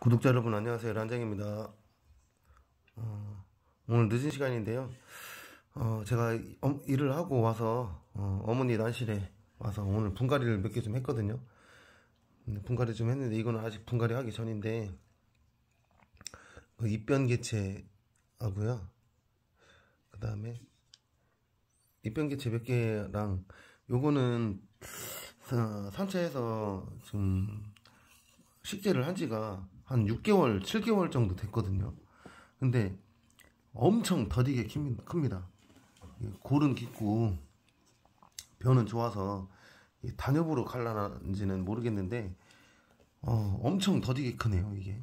구독자 여러분 안녕하세요 란장입니다 어, 오늘 늦은 시간인데요 어, 제가 일을 하고 와서 어, 어머니 난실에 와서 오늘 분갈이를 몇 개 좀 했거든요 분갈이 좀 했는데 이거는 아직 분갈이 하기 전인데 그 입변개체 하고요 그 다음에 입변개체 몇 개랑 요거는 산채에서 어, 지금 식재를 한 지가 한 6개월, 7개월 정도 됐거든요. 근데 엄청 더디게 큽니다. 골은 깊고 변은 좋아서 단엽으로 갈라는지는 모르겠는데 어, 엄청 더디게 크네요 이게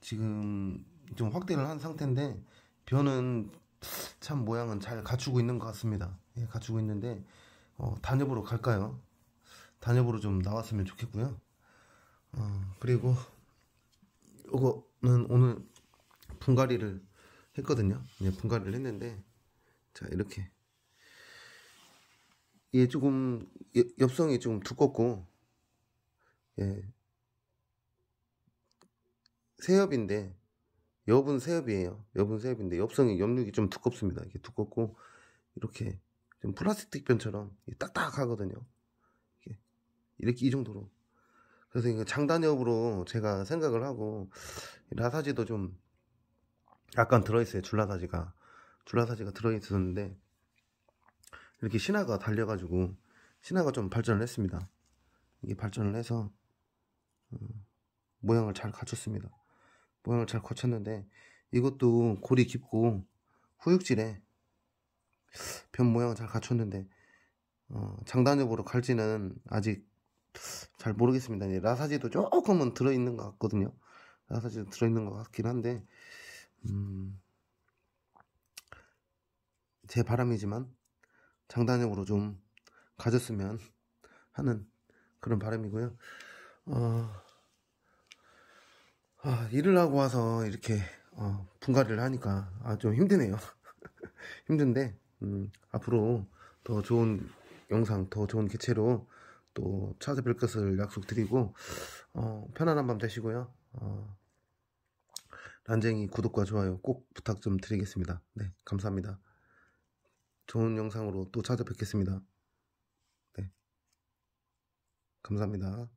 지금 좀 확대를 한 상태인데 변은 참 모양은 잘 갖추고 있는 것 같습니다 예, 갖추고 있는데 어, 단엽으로 갈까요 단엽으로 좀 나왔으면 좋겠고요 어, 그리고 이거는 오늘 분갈이를 했거든요. 이제 예, 분갈이를 했는데 자 이렇게 이게 얘 조금 엽성이 좀 두껍고 예 새엽인데 엽은 세엽이에요 엽은 세엽인데 엽성이 엽육이 좀 두껍습니다. 이게 두껍고 이렇게 좀 플라스틱 변처럼 딱딱하거든요. 이렇게 이 정도로 그래서 이거 장단엽으로 제가 생각을 하고 라사지도 좀 약간 들어있어요 줄라사지가 줄라사지가 들어있었는데 이렇게 신화가 달려가지고 신화가 좀 발전을 했습니다 이게 발전을 해서 어, 모양을 잘 갖췄습니다 모양을 잘갖쳤는데 이것도 골이 깊고 후육질에 변 모양을 잘 갖췄는데 어, 장단엽으로 갈지는 아직 잘 모르겠습니다. 라사지도 조금은 들어있는 것 같거든요. 라사지도 들어있는 것 같긴 한데, 음, 제 바람이지만 장단력으로 좀 가졌으면 하는 그런 바람이고요. 어, 아, 일을 하고 와서 이렇게 어, 분갈이를 하니까 아, 좀 힘드네요. 힘든데 음, 앞으로 더 좋은 영상, 더 좋은 개체로 또 찾아뵐 것을 약속드리고 어, 편안한 밤 되시고요. 어, 란쟁이 구독과 좋아요 꼭 부탁 좀 드리겠습니다. 네, 감사합니다. 좋은 영상으로 또 찾아뵙겠습니다. 네, 감사합니다.